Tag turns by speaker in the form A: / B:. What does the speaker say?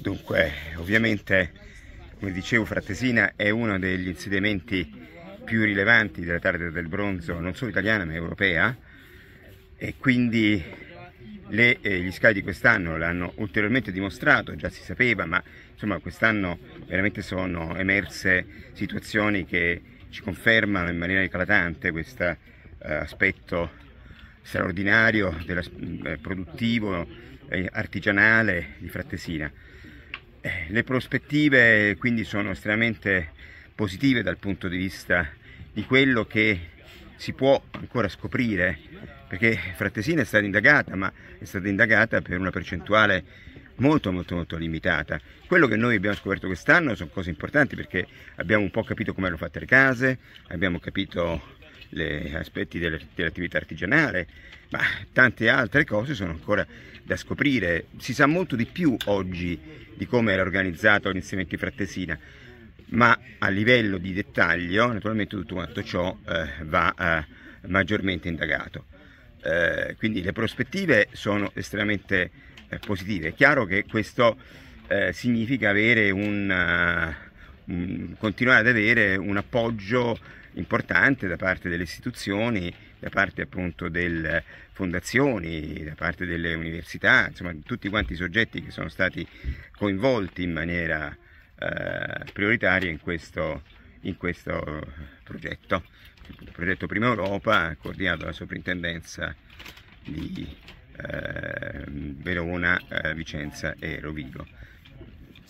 A: Dunque, ovviamente, come dicevo, Frattesina è uno degli insediamenti più rilevanti della tarda del bronzo, non solo italiana ma europea, e quindi le, eh, gli scali di quest'anno l'hanno ulteriormente dimostrato, già si sapeva, ma insomma quest'anno veramente sono emerse situazioni che ci confermano in maniera eclatante questo eh, aspetto straordinario, della, eh, produttivo, eh, artigianale di Frattesina. Eh, le prospettive quindi sono estremamente positive dal punto di vista di quello che si può ancora scoprire, perché Frattesina è stata indagata, ma è stata indagata per una percentuale molto molto molto limitata. Quello che noi abbiamo scoperto quest'anno sono cose importanti perché abbiamo un po' capito come erano fatte le case, abbiamo capito gli aspetti dell'attività artigianale, ma tante altre cose sono ancora da scoprire. Si sa molto di più oggi di come era organizzato l'insegnamento di Frattesina, ma a livello di dettaglio naturalmente tutto quanto ciò eh, va eh, maggiormente indagato. Eh, quindi le prospettive sono estremamente eh, positive. È chiaro che questo eh, significa avere un eh, Mm, continuare ad avere un appoggio importante da parte delle istituzioni, da parte appunto delle fondazioni, da parte delle università, insomma di tutti quanti i soggetti che sono stati coinvolti in maniera eh, prioritaria in questo, in questo progetto. Il progetto Prima Europa, coordinato dalla soprintendenza di eh, Verona, eh, Vicenza e Rovigo.